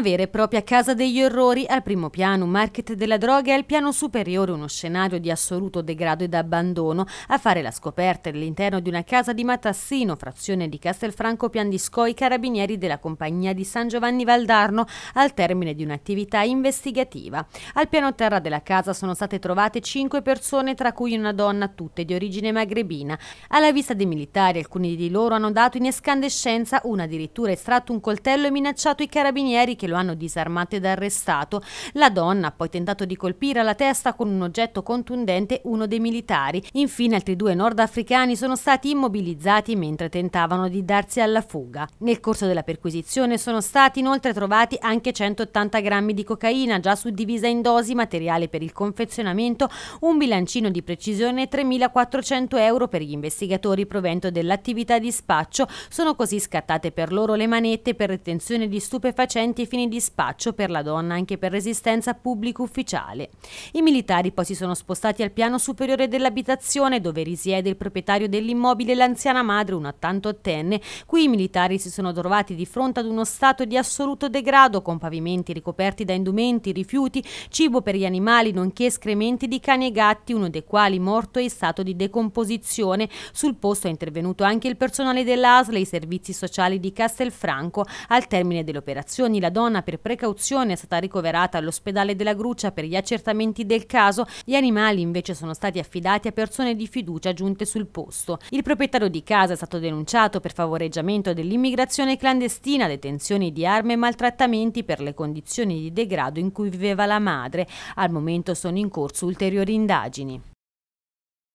Una vera e propria casa degli orrori, al primo piano un market della droga e al piano superiore uno scenario di assoluto degrado ed abbandono. A fare la scoperta all'interno di una casa di Matassino, frazione di Castelfranco Piandisco, i carabinieri della compagnia di San Giovanni Valdarno, al termine di un'attività investigativa. Al piano terra della casa sono state trovate cinque persone, tra cui una donna, tutte di origine magrebina. Alla vista dei militari, alcuni di loro hanno dato in escandescenza, una addirittura estratto un coltello e minacciato i carabinieri che lo hanno disarmato ed arrestato. La donna ha poi tentato di colpire alla testa con un oggetto contundente uno dei militari. Infine altri due nordafricani sono stati immobilizzati mentre tentavano di darsi alla fuga. Nel corso della perquisizione sono stati inoltre trovati anche 180 grammi di cocaina già suddivisa in dosi, materiale per il confezionamento, un bilancino di precisione e 3.400 euro per gli investigatori provento dell'attività di spaccio. Sono così scattate per loro le manette per retenzione di stupefacenti fino fini di spaccio per la donna anche per resistenza pubblico ufficiale. I militari poi si sono spostati al piano superiore dell'abitazione dove risiede il proprietario dell'immobile l'anziana madre, una tantottenne, cui i militari si sono trovati di fronte ad uno stato di assoluto degrado con pavimenti ricoperti da indumenti, rifiuti, cibo per gli animali, nonché escrementi di cani e gatti, uno dei quali morto e in stato di decomposizione. Sul posto è intervenuto anche il personale dell'ASL e i servizi sociali di Castelfranco. Al termine delle operazioni la donna donna per precauzione è stata ricoverata all'ospedale della Gruccia per gli accertamenti del caso, gli animali invece sono stati affidati a persone di fiducia giunte sul posto. Il proprietario di casa è stato denunciato per favoreggiamento dell'immigrazione clandestina, detenzioni di armi e maltrattamenti per le condizioni di degrado in cui viveva la madre. Al momento sono in corso ulteriori indagini.